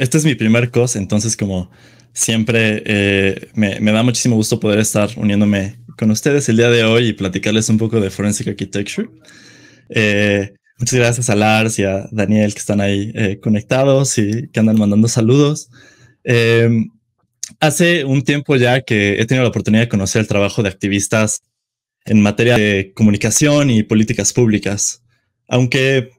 Este es mi primer cos, entonces como siempre eh, me, da muchísimo gusto poder estar uniéndome con ustedes el día de hoy y platicarles un poco de Forensic Architecture. Eh, muchas gracias a Lars y a Daniel que están ahí eh, conectados y que andan mandando saludos. hace un tiempo ya que he tenido la oportunidad de conocer el trabajo de activistas en materia de comunicación y políticas públicas. Aunque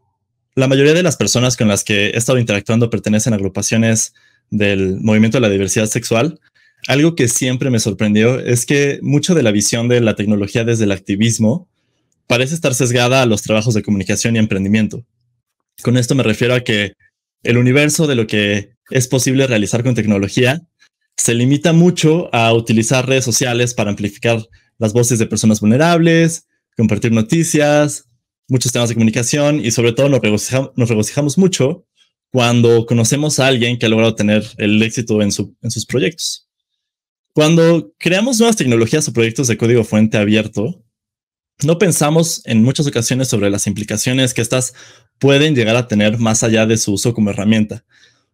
la mayoría de las personas con las que he estado interactuando pertenecen a agrupaciones del movimiento de la diversidad sexual. Algo que siempre me sorprendió es que mucho de la visión de la tecnología desde el activismo parece estar sesgada a los trabajos de comunicación y emprendimiento. Con esto me refiero a que el universo de lo que es posible realizar con tecnología se limita mucho a utilizar redes sociales para amplificar las voces de personas vulnerables, compartir noticias, muchos temas de comunicación y sobre todo nos, regocijamos mucho cuando conocemos a alguien que ha logrado tener el éxito en, en sus proyectos. Cuando creamos nuevas tecnologías o proyectos de código fuente abierto, no pensamos en muchas ocasiones sobre las implicaciones que estas pueden llegar a tener más allá de su uso como herramienta.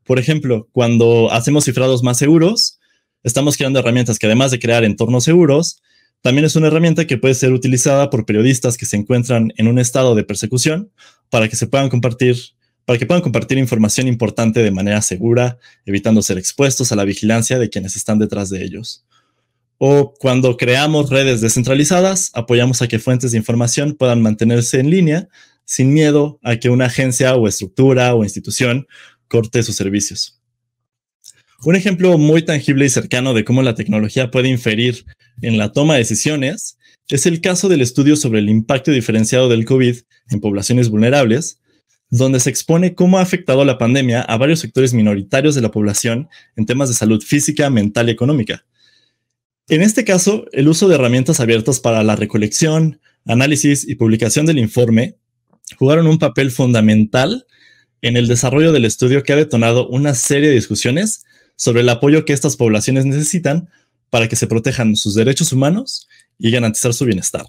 Por ejemplo, cuando hacemos cifrados más seguros, estamos creando herramientas que además de crear entornos seguros, también es una herramienta que puede ser utilizada por periodistas que se encuentran en un estado de persecución para que se puedan compartir para que puedan compartir información importante de manera segura, evitando ser expuestos a la vigilancia de quienes están detrás de ellos. O cuando creamos redes descentralizadas, apoyamos a que fuentes de información puedan mantenerse en línea sin miedo a que una agencia o estructura o institución corte sus servicios. Un ejemplo muy tangible y cercano de cómo la tecnología puede inferir en la toma de decisiones es el caso del estudio sobre el impacto diferenciado del COVID en poblaciones vulnerables, donde se expone cómo ha afectado la pandemia a varios sectores minoritarios de la población en temas de salud física, mental y económica. En este caso, el uso de herramientas abiertas para la recolección, análisis y publicación del informe jugaron un papel fundamental en el desarrollo del estudio que ha detonado una serie de discusiones sobre el apoyo que estas poblaciones necesitan para que se protejan sus derechos humanos y garantizar su bienestar.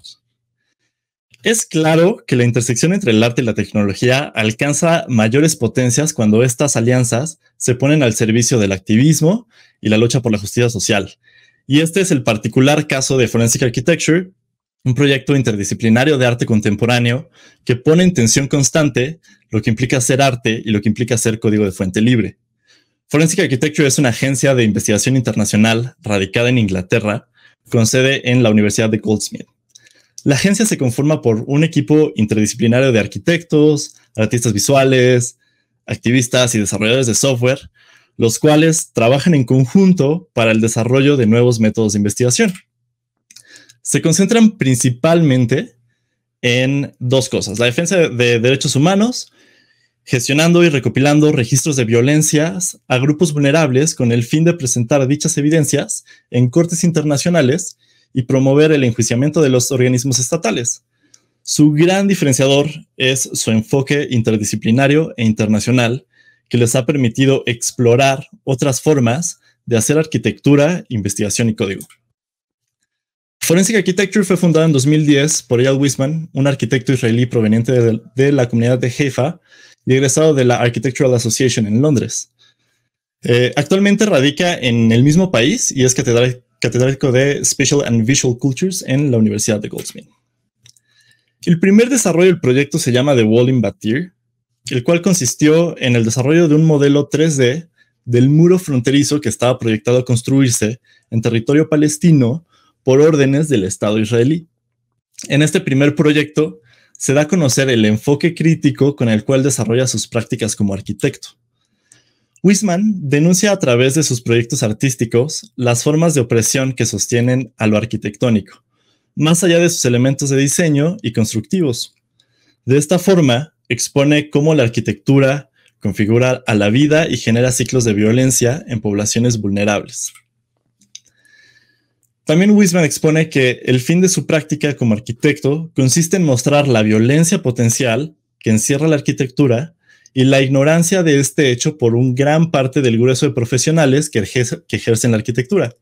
Es claro que la intersección entre el arte y la tecnología alcanza mayores potencias cuando estas alianzas se ponen al servicio del activismo y la lucha por la justicia social. Y este es el particular caso de Forensic Architecture, un proyecto interdisciplinario de arte contemporáneo que pone en tensión constante lo que implica ser arte y lo que implica ser código de fuente libre. Forensic Architecture es una agencia de investigación internacional radicada en Inglaterra, con sede en la Universidad de Goldsmith. La agencia se conforma por un equipo interdisciplinario de arquitectos, artistas visuales, activistas y desarrolladores de software, los cuales trabajan en conjunto para el desarrollo de nuevos métodos de investigación. Se concentran principalmente en dos cosas, la defensa de derechos humanos gestionando y recopilando registros de violencias a grupos vulnerables con el fin de presentar dichas evidencias en cortes internacionales y promover el enjuiciamiento de los organismos estatales. Su gran diferenciador es su enfoque interdisciplinario e internacional que les ha permitido explorar otras formas de hacer arquitectura, investigación y código. Forensic Architecture fue fundada en 2010 por Eyal Wisman, un arquitecto israelí proveniente de, la comunidad de Haifa, y egresado de la Architectural Association en Londres. Eh, actualmente radica en el mismo país y es catedrático de Special and Visual Cultures en la Universidad de Goldsmith. El primer desarrollo del proyecto se llama The Wall in Batir, el cual consistió en el desarrollo de un modelo 3D del muro fronterizo que estaba proyectado a construirse en territorio palestino por órdenes del Estado israelí. En este primer proyecto, se da a conocer el enfoque crítico con el cual desarrolla sus prácticas como arquitecto. Wisman denuncia a través de sus proyectos artísticos las formas de opresión que sostienen a lo arquitectónico, más allá de sus elementos de diseño y constructivos. De esta forma, expone cómo la arquitectura configura a la vida y genera ciclos de violencia en poblaciones vulnerables. También Wisman expone que el fin de su práctica como arquitecto consiste en mostrar la violencia potencial que encierra la arquitectura y la ignorancia de este hecho por un gran parte del grueso de profesionales que, ejercen la arquitectura,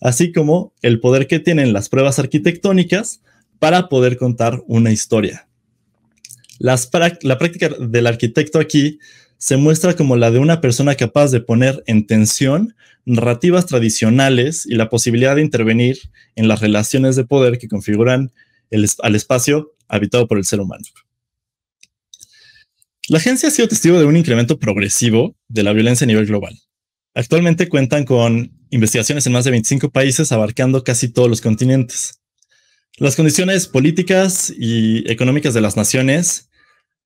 así como el poder que tienen las pruebas arquitectónicas para poder contar una historia. la práctica del arquitecto aquí se muestra como la de una persona capaz de poner en tensión narrativas tradicionales y la posibilidad de intervenir en las relaciones de poder que configuran el, al espacio habitado por el ser humano. La agencia ha sido testigo de un incremento progresivo de la violencia a nivel global. Actualmente cuentan con investigaciones en más de 25 países abarcando casi todos los continentes. Las condiciones políticas y económicas de las naciones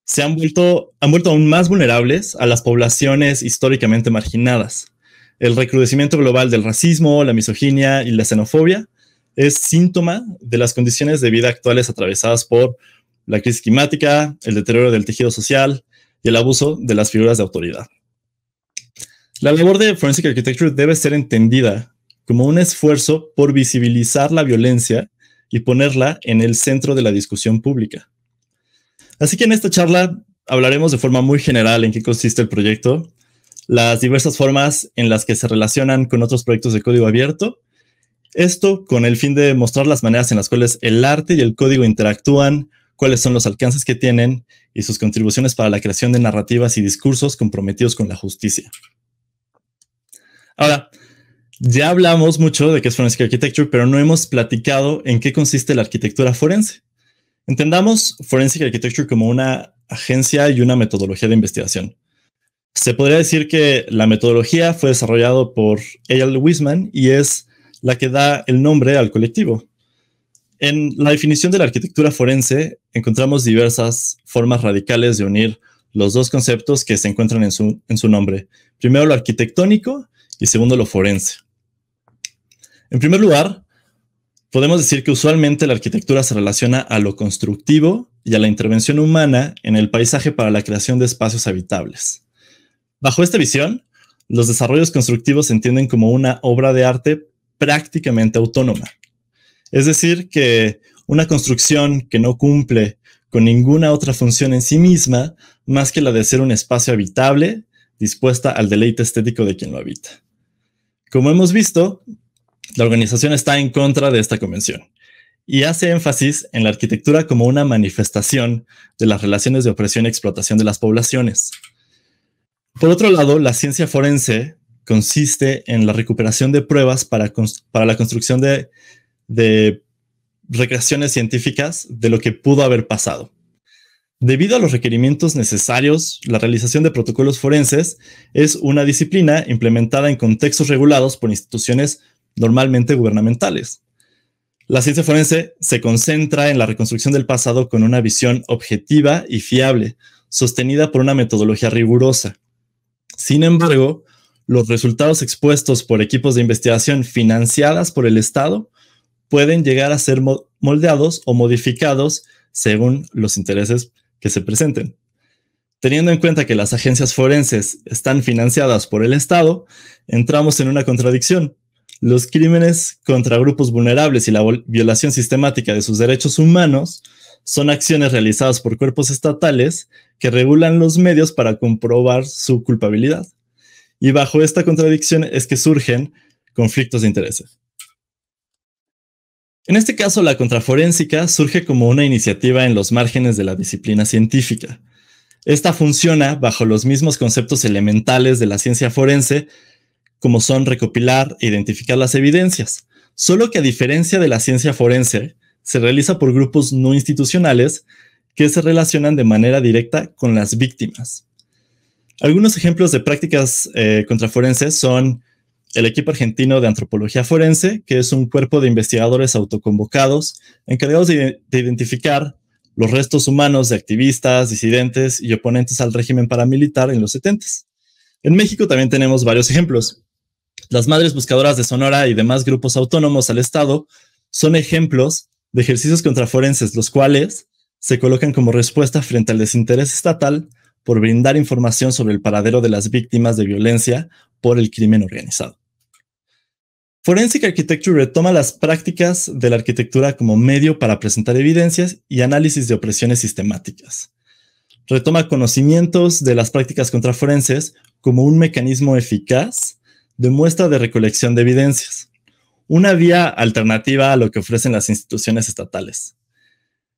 se han vuelto, han vuelto aún más vulnerables a las poblaciones históricamente marginadas. El recrudecimiento global del racismo, la misoginia y la xenofobia es síntoma de las condiciones de vida actuales atravesadas por la crisis climática, el deterioro del tejido social y el abuso de las figuras de autoridad. La labor de Forensic Architecture debe ser entendida como un esfuerzo por visibilizar la violencia y ponerla en el centro de la discusión pública. Así que en esta charla hablaremos de forma muy general en qué consiste el proyecto, las diversas formas en las que se relacionan con otros proyectos de código abierto, esto con el fin de mostrar las maneras en las cuales el arte y el código interactúan, cuáles son los alcances que tienen y sus contribuciones para la creación de narrativas y discursos comprometidos con la justicia. Ahora, ya hablamos mucho de qué es Forensic Architecture, pero no hemos platicado en qué consiste la arquitectura forense. Entendamos Forensic Architecture como una agencia y una metodología de investigación. Se podría decir que la metodología fue desarrollada por A.L. Wiseman y es la que da el nombre al colectivo. En la definición de la arquitectura forense encontramos diversas formas radicales de unir los dos conceptos que se encuentran su, en su nombre. Primero lo arquitectónico y segundo lo forense. En primer lugar, Podemos decir que usualmente la arquitectura se relaciona a lo constructivo y a la intervención humana en el paisaje para la creación de espacios habitables. Bajo esta visión, los desarrollos constructivos se entienden como una obra de arte prácticamente autónoma. Es decir, que una construcción que no cumple con ninguna otra función en sí misma más que la de ser un espacio habitable dispuesta al deleite estético de quien lo habita. Como hemos visto, la organización está en contra de esta convención y hace énfasis en la arquitectura como una manifestación de las relaciones de opresión y explotación de las poblaciones. Por otro lado, la ciencia forense consiste en la recuperación de pruebas para, la construcción de, de recreaciones científicas de lo que pudo haber pasado. Debido a los requerimientos necesarios, la realización de protocolos forenses es una disciplina implementada en contextos regulados por instituciones normalmente gubernamentales. La ciencia forense se concentra en la reconstrucción del pasado con una visión objetiva y fiable, sostenida por una metodología rigurosa. Sin embargo, los resultados expuestos por equipos de investigación financiadas por el Estado pueden llegar a ser moldeados o modificados según los intereses que se presenten. Teniendo en cuenta que las agencias forenses están financiadas por el Estado, entramos en una contradicción, los crímenes contra grupos vulnerables y la violación sistemática de sus derechos humanos son acciones realizadas por cuerpos estatales que regulan los medios para comprobar su culpabilidad. Y bajo esta contradicción es que surgen conflictos de intereses. En este caso, la contraforensica surge como una iniciativa en los márgenes de la disciplina científica. Esta funciona bajo los mismos conceptos elementales de la ciencia forense como son recopilar e identificar las evidencias, solo que a diferencia de la ciencia forense, se realiza por grupos no institucionales que se relacionan de manera directa con las víctimas. Algunos ejemplos de prácticas eh, contraforenses son el equipo argentino de antropología forense, que es un cuerpo de investigadores autoconvocados encargados de, identificar los restos humanos de activistas, disidentes y oponentes al régimen paramilitar en los 70. En México también tenemos varios ejemplos. Las madres buscadoras de Sonora y demás grupos autónomos al Estado son ejemplos de ejercicios contraforenses, los cuales se colocan como respuesta frente al desinterés estatal por brindar información sobre el paradero de las víctimas de violencia por el crimen organizado. Forensic Architecture retoma las prácticas de la arquitectura como medio para presentar evidencias y análisis de opresiones sistemáticas. Retoma conocimientos de las prácticas contraforenses como un mecanismo eficaz de muestra de recolección de evidencias, una vía alternativa a lo que ofrecen las instituciones estatales.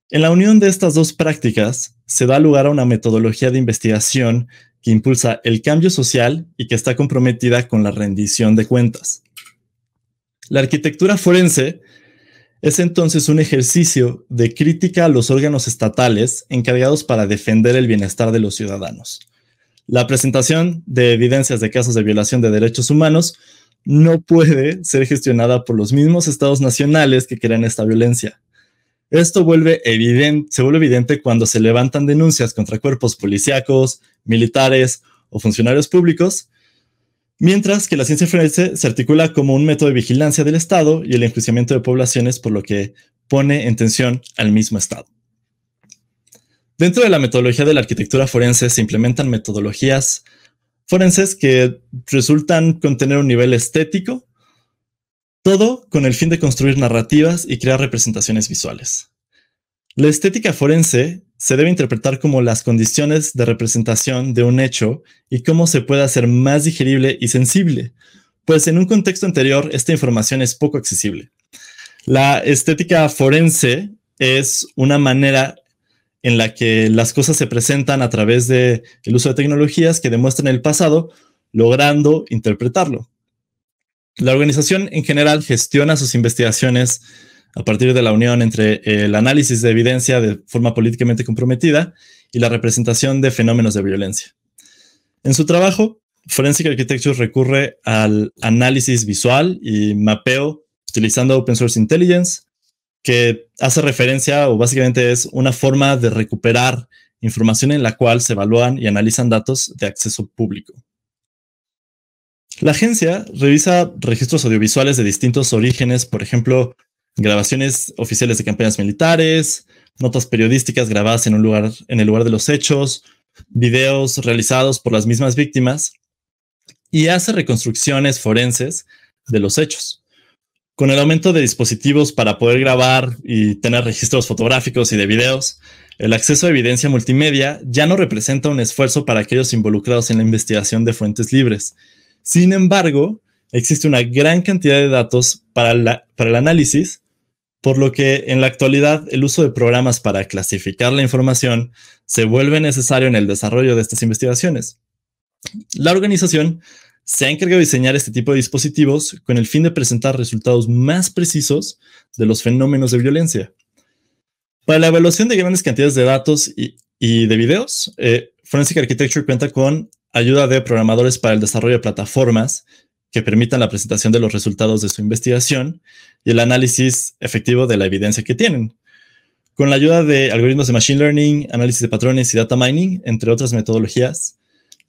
En la unión de estas dos prácticas se da lugar a una metodología de investigación que impulsa el cambio social y que está comprometida con la rendición de cuentas. La arquitectura forense es entonces un ejercicio de crítica a los órganos estatales encargados para defender el bienestar de los ciudadanos la presentación de evidencias de casos de violación de derechos humanos no puede ser gestionada por los mismos estados nacionales que crean esta violencia. Esto se vuelve evidente cuando se levantan denuncias contra cuerpos policíacos, militares o funcionarios públicos, mientras que la ciencia forense se articula como un método de vigilancia del Estado y el enjuiciamiento de poblaciones, por lo que pone en tensión al mismo Estado. Dentro de la metodología de la arquitectura forense se implementan metodologías forenses que resultan contener un nivel estético, todo con el fin de construir narrativas y crear representaciones visuales. La estética forense se debe interpretar como las condiciones de representación de un hecho y cómo se puede hacer más digerible y sensible, pues en un contexto anterior esta información es poco accesible. La estética forense es una manera en la que las cosas se presentan a través del uso de tecnologías que demuestran el pasado, logrando interpretarlo. La organización en general gestiona sus investigaciones a partir de la unión entre el análisis de evidencia de forma políticamente comprometida y la representación de fenómenos de violencia. En su trabajo, Forensic Architecture recurre al análisis visual y mapeo utilizando Open Source Intelligence, que hace referencia o básicamente es una forma de recuperar información en la cual se evalúan y analizan datos de acceso público. La agencia revisa registros audiovisuales de distintos orígenes, por ejemplo, grabaciones oficiales de campañas militares, notas periodísticas grabadas en un lugar en el lugar de los hechos, videos realizados por las mismas víctimas y hace reconstrucciones forenses de los hechos. Con el aumento de dispositivos para poder grabar y tener registros fotográficos y de videos, el acceso a evidencia multimedia ya no representa un esfuerzo para aquellos involucrados en la investigación de fuentes libres. Sin embargo, existe una gran cantidad de datos para, el análisis, por lo que en la actualidad el uso de programas para clasificar la información se vuelve necesario en el desarrollo de estas investigaciones. La organización se ha encargado de diseñar este tipo de dispositivos con el fin de presentar resultados más precisos de los fenómenos de violencia. Para la evaluación de grandes cantidades de datos y, de videos, eh, Forensic Architecture cuenta con ayuda de programadores para el desarrollo de plataformas que permitan la presentación de los resultados de su investigación y el análisis efectivo de la evidencia que tienen. Con la ayuda de algoritmos de machine learning, análisis de patrones y data mining, entre otras metodologías,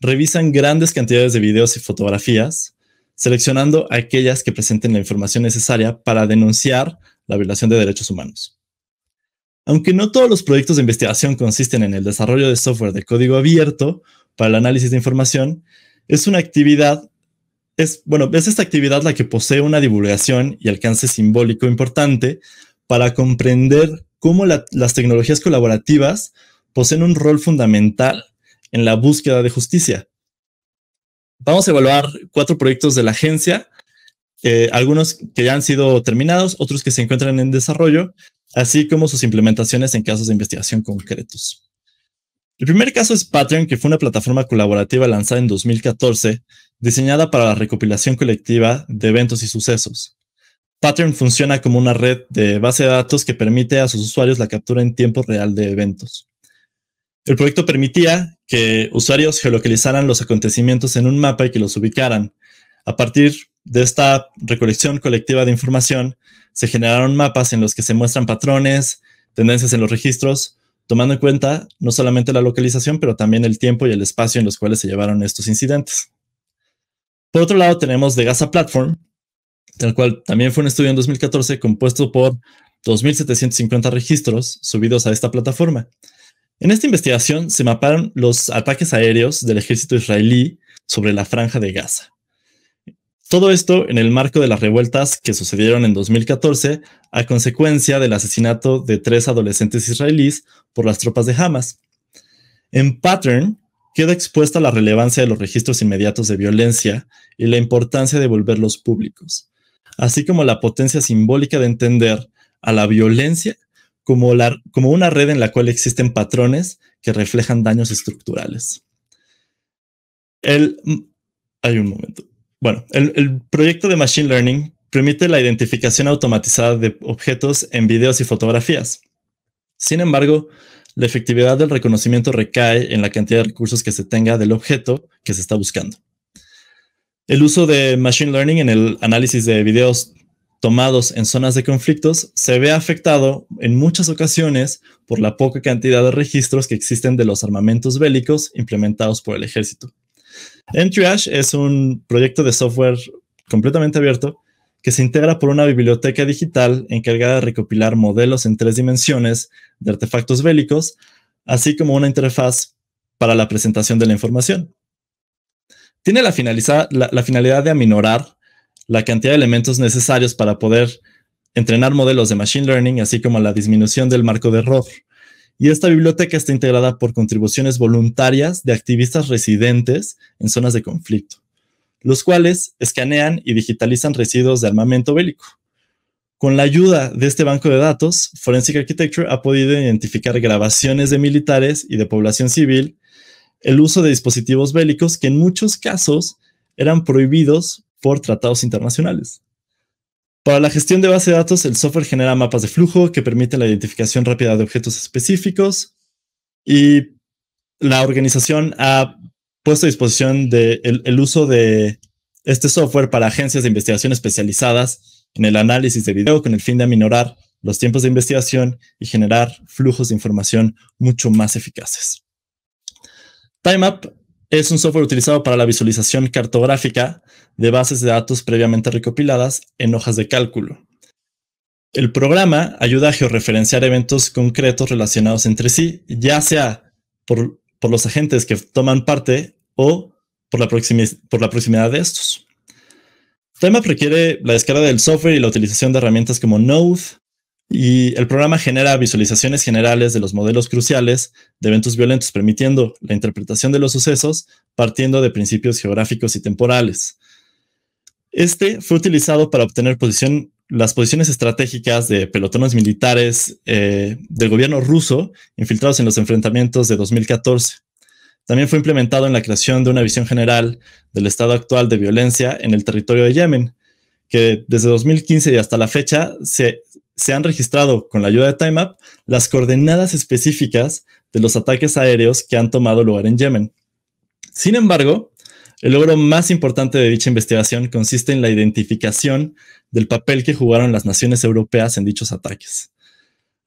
revisan grandes cantidades de videos y fotografías, seleccionando aquellas que presenten la información necesaria para denunciar la violación de derechos humanos. Aunque no todos los proyectos de investigación consisten en el desarrollo de software de código abierto para el análisis de información, es una actividad, es, bueno, es esta actividad la que posee una divulgación y alcance simbólico importante para comprender cómo las tecnologías colaborativas poseen un rol fundamental en la búsqueda de justicia. Vamos a evaluar cuatro proyectos de la agencia, algunos que ya han sido terminados, otros que se encuentran en desarrollo, así como sus implementaciones en casos de investigación concretos. El primer caso es Patreon, que fue una plataforma colaborativa lanzada en 2014, diseñada para la recopilación colectiva de eventos y sucesos. Patreon funciona como una red de base de datos que permite a sus usuarios la captura en tiempo real de eventos. El proyecto permitía que usuarios geolocalizaran los acontecimientos en un mapa y que los ubicaran. A partir de esta recolección colectiva de información, se generaron mapas en los que se muestran patrones, tendencias en los registros, tomando en cuenta no solamente la localización, pero también el tiempo y el espacio en los cuales se llevaron estos incidentes. Por otro lado, tenemos The Gaza Platform, el cual también fue un estudio en 2014 compuesto por 2.750 registros subidos a esta plataforma. En esta investigación se maparon los ataques aéreos del ejército israelí sobre la franja de Gaza. Todo esto en el marco de las revueltas que sucedieron en 2014 a consecuencia del asesinato de tres adolescentes israelíes por las tropas de Hamas. En Pattern queda expuesta la relevancia de los registros inmediatos de violencia y la importancia de volverlos públicos, así como la potencia simbólica de entender a la violencia como, una red en la cual existen patrones que reflejan daños estructurales. El, hay mm, un momento. Bueno, el proyecto de Machine Learning permite la identificación automatizada de objetos en videos y fotografías. Sin embargo, la efectividad del reconocimiento recae en la cantidad de recursos que se tenga del objeto que se está buscando. El uso de Machine Learning en el análisis de videos tomados en zonas de conflictos se ve afectado en muchas ocasiones por la poca cantidad de registros que existen de los armamentos bélicos implementados por el ejército. Entryash es un proyecto de software completamente abierto que se integra por una biblioteca digital encargada de recopilar modelos en tres dimensiones de artefactos bélicos, así como una interfaz para la presentación de la información. Tiene la finalidad de aminorar la cantidad de elementos necesarios para poder entrenar modelos de Machine Learning, así como la disminución del marco de error. Y esta biblioteca está integrada por contribuciones voluntarias de activistas residentes en zonas de conflicto, los cuales escanean y digitalizan residuos de armamento bélico. Con la ayuda de este banco de datos, Forensic Architecture ha podido identificar grabaciones de militares y de población civil, el uso de dispositivos bélicos que en muchos casos eran prohibidos por tratados internacionales. Para la gestión de base de datos, el software genera mapas de flujo que permiten la identificación rápida de objetos específicos y la organización ha puesto a disposición de el, uso de este software para agencias de investigación especializadas en el análisis de video con el fin de aminorar los tiempos de investigación y generar flujos de información mucho más eficaces. up es un software utilizado para la visualización cartográfica de bases de datos previamente recopiladas en hojas de cálculo. El programa ayuda a georreferenciar eventos concretos relacionados entre sí, ya sea por, los agentes que toman parte o por la, proximidad de estos. tema requiere la descarga del software y la utilización de herramientas como Node, y el programa genera visualizaciones generales de los modelos cruciales de eventos violentos, permitiendo la interpretación de los sucesos partiendo de principios geográficos y temporales. Este fue utilizado para obtener las posiciones estratégicas de pelotones militares eh, del gobierno ruso infiltrados en los enfrentamientos de 2014. También fue implementado en la creación de una visión general del estado actual de violencia en el territorio de Yemen, que desde 2015 y hasta la fecha se, se han registrado con la ayuda de Up, las coordenadas específicas de los ataques aéreos que han tomado lugar en Yemen. Sin embargo, el logro más importante de dicha investigación consiste en la identificación del papel que jugaron las naciones europeas en dichos ataques.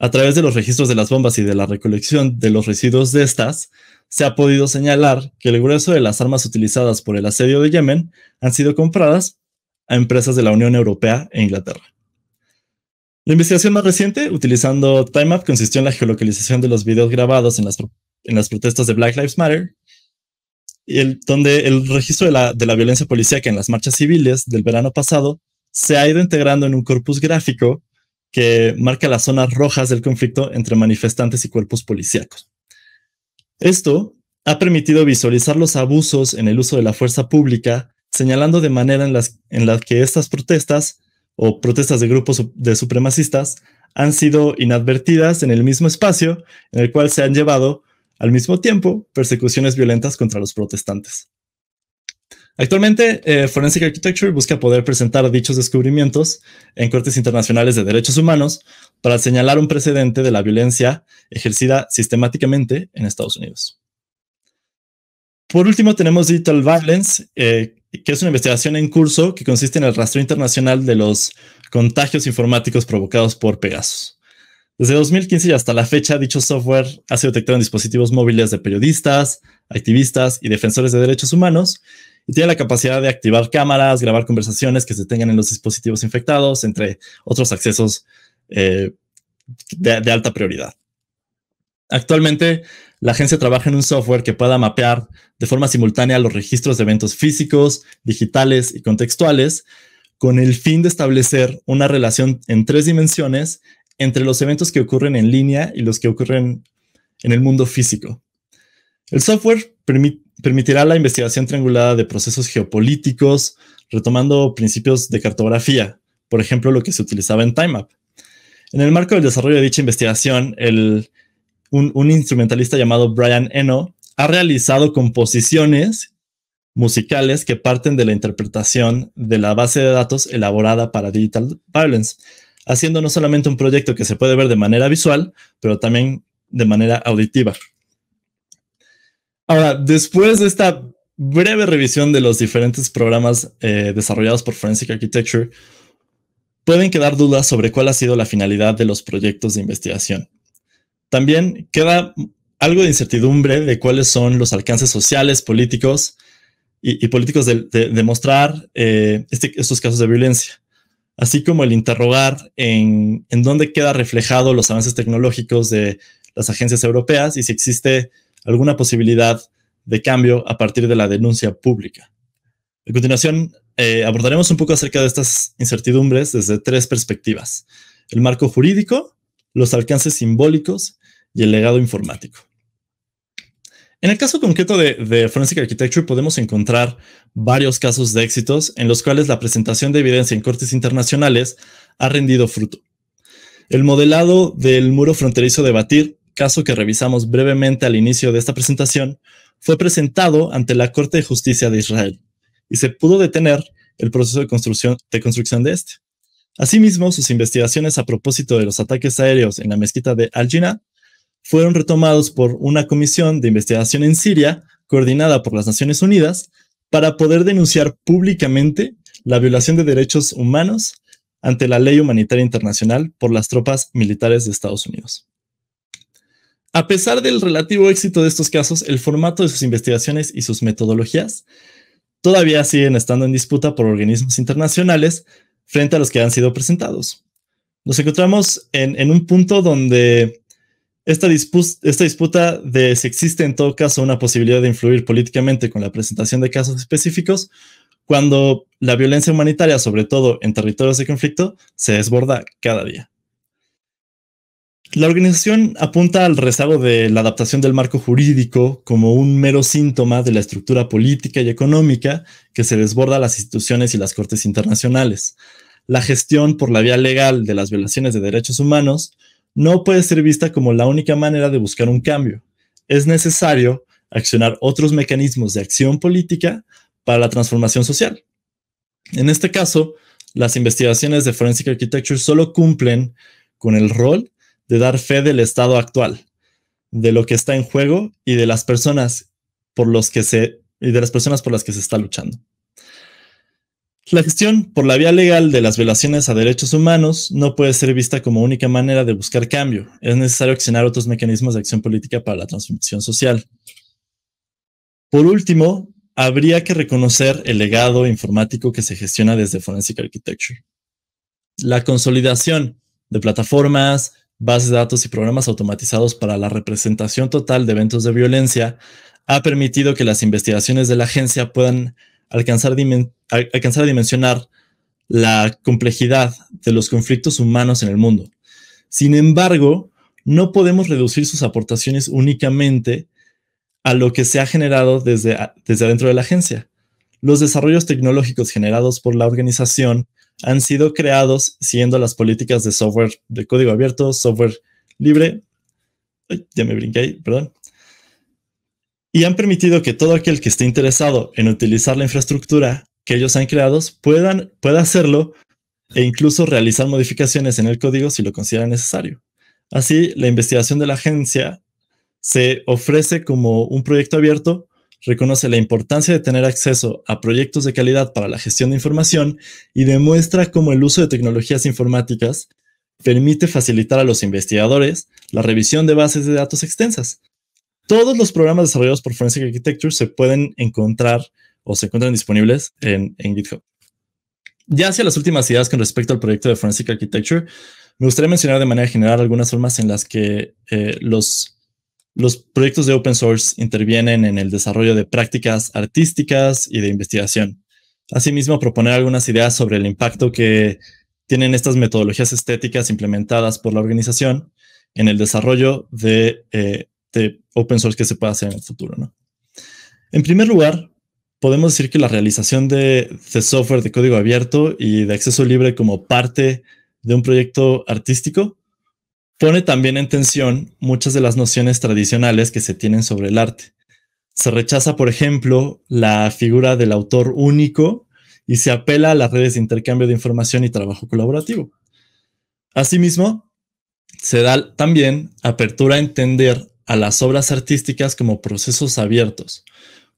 A través de los registros de las bombas y de la recolección de los residuos de estas, se ha podido señalar que el grueso de las armas utilizadas por el asedio de Yemen han sido compradas a empresas de la Unión Europea e Inglaterra. La investigación más reciente, utilizando TimeMap, consistió en la geolocalización de los videos grabados en las, protestas de Black Lives Matter, el, donde el registro de la, violencia policíaca en las marchas civiles del verano pasado se ha ido integrando en un corpus gráfico que marca las zonas rojas del conflicto entre manifestantes y cuerpos policíacos. Esto ha permitido visualizar los abusos en el uso de la fuerza pública, señalando de manera en la que estas protestas o protestas de grupos de supremacistas han sido inadvertidas en el mismo espacio en el cual se han llevado al mismo tiempo persecuciones violentas contra los protestantes. Actualmente, eh, Forensic Architecture busca poder presentar dichos descubrimientos en cortes internacionales de derechos humanos para señalar un precedente de la violencia ejercida sistemáticamente en Estados Unidos. Por último, tenemos Digital Violence, eh, que es una investigación en curso que consiste en el rastreo internacional de los contagios informáticos provocados por Pegasus. Desde 2015 y hasta la fecha, dicho software ha sido detectado en dispositivos móviles de periodistas, activistas y defensores de derechos humanos y tiene la capacidad de activar cámaras, grabar conversaciones que se tengan en los dispositivos infectados, entre otros accesos eh, de alta prioridad. Actualmente, la agencia trabaja en un software que pueda mapear de forma simultánea los registros de eventos físicos, digitales y contextuales, con el fin de establecer una relación en tres dimensiones entre los eventos que ocurren en línea y los que ocurren en el mundo físico. El software permitirá la investigación triangulada de procesos geopolíticos, retomando principios de cartografía, por ejemplo, lo que se utilizaba en TimeMap. En el marco del desarrollo de dicha investigación, el un, instrumentalista llamado Brian Eno, ha realizado composiciones musicales que parten de la interpretación de la base de datos elaborada para Digital Violence, haciendo no solamente un proyecto que se puede ver de manera visual, pero también de manera auditiva. Ahora, después de esta breve revisión de los diferentes programas eh, desarrollados por Forensic Architecture, pueden quedar dudas sobre cuál ha sido la finalidad de los proyectos de investigación. También queda algo de incertidumbre de cuáles son los alcances sociales, políticos y, políticos de, mostrar eh, este, estos casos de violencia, así como el interrogar en, dónde queda reflejado los avances tecnológicos de las agencias europeas y si existe alguna posibilidad de cambio a partir de la denuncia pública. A continuación, eh, abordaremos un poco acerca de estas incertidumbres desde tres perspectivas. El marco jurídico, los alcances simbólicos y el legado informático. En el caso concreto de, Forensic Architecture podemos encontrar varios casos de éxitos en los cuales la presentación de evidencia en cortes internacionales ha rendido fruto. El modelado del muro fronterizo de Batir, caso que revisamos brevemente al inicio de esta presentación, fue presentado ante la Corte de Justicia de Israel y se pudo detener el proceso de construcción de, construcción de este. Asimismo, sus investigaciones a propósito de los ataques aéreos en la mezquita de Al-Jinnah fueron retomados por una comisión de investigación en Siria coordinada por las Naciones Unidas para poder denunciar públicamente la violación de derechos humanos ante la ley humanitaria internacional por las tropas militares de Estados Unidos. A pesar del relativo éxito de estos casos, el formato de sus investigaciones y sus metodologías todavía siguen estando en disputa por organismos internacionales frente a los que han sido presentados. Nos encontramos en, un punto donde esta, esta, disputa de si existe en todo caso una posibilidad de influir políticamente con la presentación de casos específicos, cuando la violencia humanitaria, sobre todo en territorios de conflicto, se desborda cada día. La organización apunta al rezago de la adaptación del marco jurídico como un mero síntoma de la estructura política y económica que se desborda a las instituciones y las cortes internacionales, la gestión por la vía legal de las violaciones de derechos humanos no puede ser vista como la única manera de buscar un cambio. Es necesario accionar otros mecanismos de acción política para la transformación social. En este caso, las investigaciones de Forensic Architecture solo cumplen con el rol de dar fe del estado actual, de lo que está en juego y de las personas por los que se y de las personas por las que se está luchando. La gestión por la vía legal de las violaciones a derechos humanos no puede ser vista como única manera de buscar cambio. Es necesario accionar otros mecanismos de acción política para la transformación social. Por último, habría que reconocer el legado informático que se gestiona desde Forensic Architecture. La consolidación de plataformas, bases de datos y programas automatizados para la representación total de eventos de violencia ha permitido que las investigaciones de la agencia puedan alcanzar, a dimensionar la complejidad de los conflictos humanos en el mundo. Sin embargo, no podemos reducir sus aportaciones únicamente a lo que se ha generado desde, desde adentro de la agencia. Los desarrollos tecnológicos generados por la organización han sido creados siguiendo las políticas de software de código abierto, software libre, ya me brinqué ahí, perdón, y han permitido que todo aquel que esté interesado en utilizar la infraestructura que ellos han creado puedan, pueda hacerlo e incluso realizar modificaciones en el código si lo considera necesario. Así, la investigación de la agencia se ofrece como un proyecto abierto, reconoce la importancia de tener acceso a proyectos de calidad para la gestión de información y demuestra cómo el uso de tecnologías informáticas permite facilitar a los investigadores la revisión de bases de datos extensas, todos los programas desarrollados por Forensic Architecture se pueden encontrar o se encuentran disponibles en, GitHub. Ya hacia las últimas ideas con respecto al proyecto de Forensic Architecture, me gustaría mencionar de manera general algunas formas en las que eh, los, los proyectos de open source intervienen en el desarrollo de prácticas artísticas y de investigación. Asimismo, proponer algunas ideas sobre el impacto que tienen estas metodologías estéticas implementadas por la organización en el desarrollo de eh, este open source que se pueda hacer en el futuro. En primer lugar, podemos decir que la realización de software de código abierto y de acceso libre como parte de un proyecto artístico pone también en tensión muchas de las nociones tradicionales que se tienen sobre el arte. Se rechaza, por ejemplo, la figura del autor único y se apela a las redes de intercambio de información y trabajo colaborativo. Asimismo, se da también apertura a entender a las obras artísticas como procesos abiertos.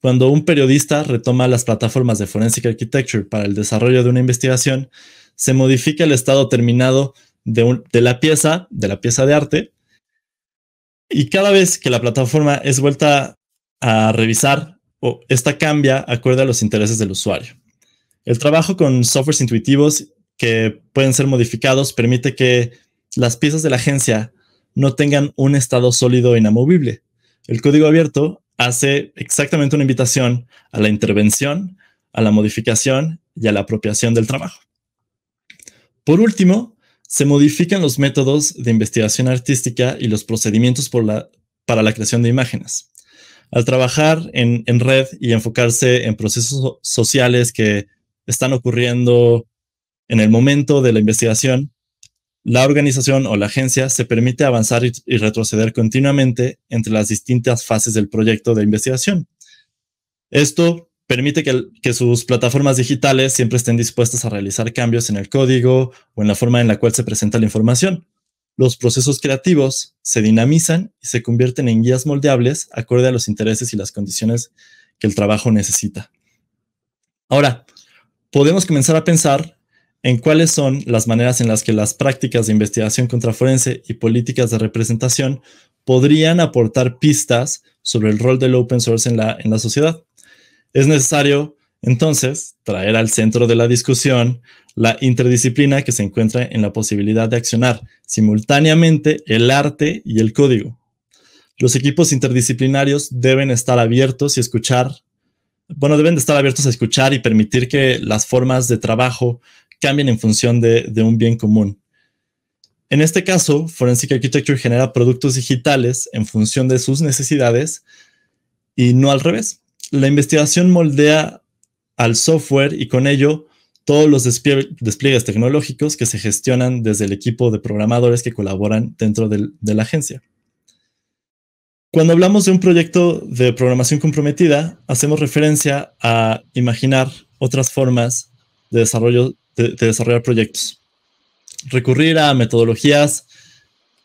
Cuando un periodista retoma las plataformas de Forensic Architecture para el desarrollo de una investigación, se modifica el estado terminado de, la pieza, de la pieza de arte, y cada vez que la plataforma es vuelta a revisar, o esta cambia acorde a los intereses del usuario. El trabajo con softwares intuitivos que pueden ser modificados permite que las piezas de la agencia no tengan un estado sólido e inamovible. El código abierto hace exactamente una invitación a la intervención, a la modificación y a la apropiación del trabajo. Por último, se modifican los métodos de investigación artística y los procedimientos para la creación de imágenes. Al trabajar en red y enfocarse en procesos sociales que están ocurriendo en el momento de la investigación, la organización o la agencia se permite avanzar y retroceder continuamente entre las distintas fases del proyecto de investigación. Esto permite que, sus plataformas digitales siempre estén dispuestas a realizar cambios en el código o en la forma en la cual se presenta la información. Los procesos creativos se dinamizan y se convierten en guías moldeables acorde a los intereses y las condiciones que el trabajo necesita. Ahora, podemos comenzar a pensar en cuáles son las maneras en las que las prácticas de investigación contraforense y políticas de representación podrían aportar pistas sobre el rol del open source en la, en la sociedad. Es necesario, entonces, traer al centro de la discusión la interdisciplina que se encuentra en la posibilidad de accionar simultáneamente el arte y el código. Los equipos interdisciplinarios deben estar abiertos y escuchar, bueno, deben estar abiertos a escuchar y permitir que las formas de trabajo cambian en función de, un bien común. En este caso, Forensic Architecture genera productos digitales en función de sus necesidades y no al revés. La investigación moldea al software y con ello todos los despliegues tecnológicos que se gestionan desde el equipo de programadores que colaboran dentro de la agencia. Cuando hablamos de un proyecto de programación comprometida, hacemos referencia a imaginar otras formas de desarrollo de, desarrollar proyectos. Recurrir a metodologías,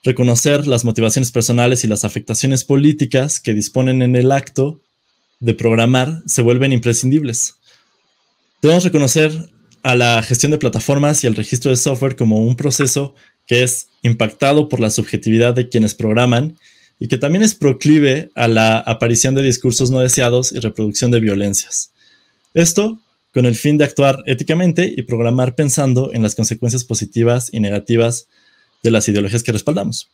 reconocer las motivaciones personales y las afectaciones políticas que disponen en el acto de programar se vuelven imprescindibles. Debemos reconocer a la gestión de plataformas y el registro de software como un proceso que es impactado por la subjetividad de quienes programan y que también es proclive a la aparición de discursos no deseados y reproducción de violencias. Esto con el fin de actuar éticamente y programar pensando en las consecuencias positivas y negativas de las ideologías que respaldamos.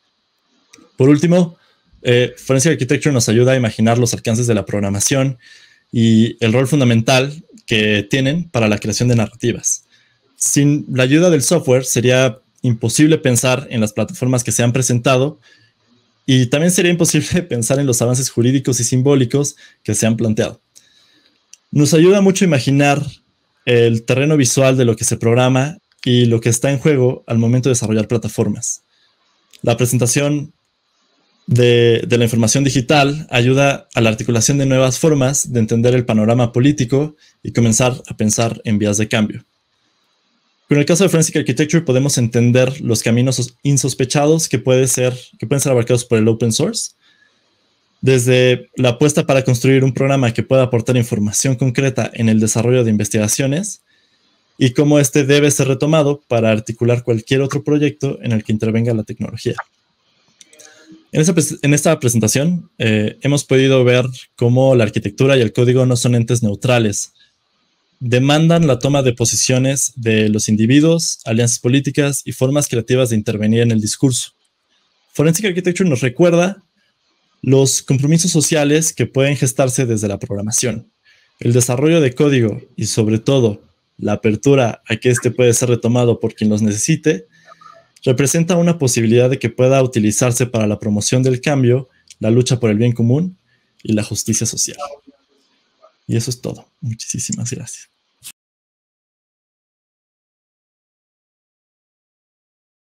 Por último, eh, Forensic Architecture nos ayuda a imaginar los alcances de la programación y el rol fundamental que tienen para la creación de narrativas. Sin la ayuda del software sería imposible pensar en las plataformas que se han presentado y también sería imposible pensar en los avances jurídicos y simbólicos que se han planteado. Nos ayuda mucho a imaginar el terreno visual de lo que se programa y lo que está en juego al momento de desarrollar plataformas. La presentación de, la información digital ayuda a la articulación de nuevas formas de entender el panorama político y comenzar a pensar en vías de cambio. Con el caso de Forensic Architecture podemos entender los caminos insospechados que, que pueden ser abarcados por el open source desde la apuesta para construir un programa que pueda aportar información concreta en el desarrollo de investigaciones y cómo este debe ser retomado para articular cualquier otro proyecto en el que intervenga la tecnología. En esta, presentación eh, hemos podido ver cómo la arquitectura y el código no son entes neutrales. Demandan la toma de posiciones de los individuos, alianzas políticas y formas creativas de intervenir en el discurso. Forensic Architecture nos recuerda los compromisos sociales que pueden gestarse desde la programación, el desarrollo de código y sobre todo la apertura a que éste puede ser retomado por quien los necesite, representa una posibilidad de que pueda utilizarse para la promoción del cambio, la lucha por el bien común y la justicia social. Y eso es todo. Muchísimas gracias.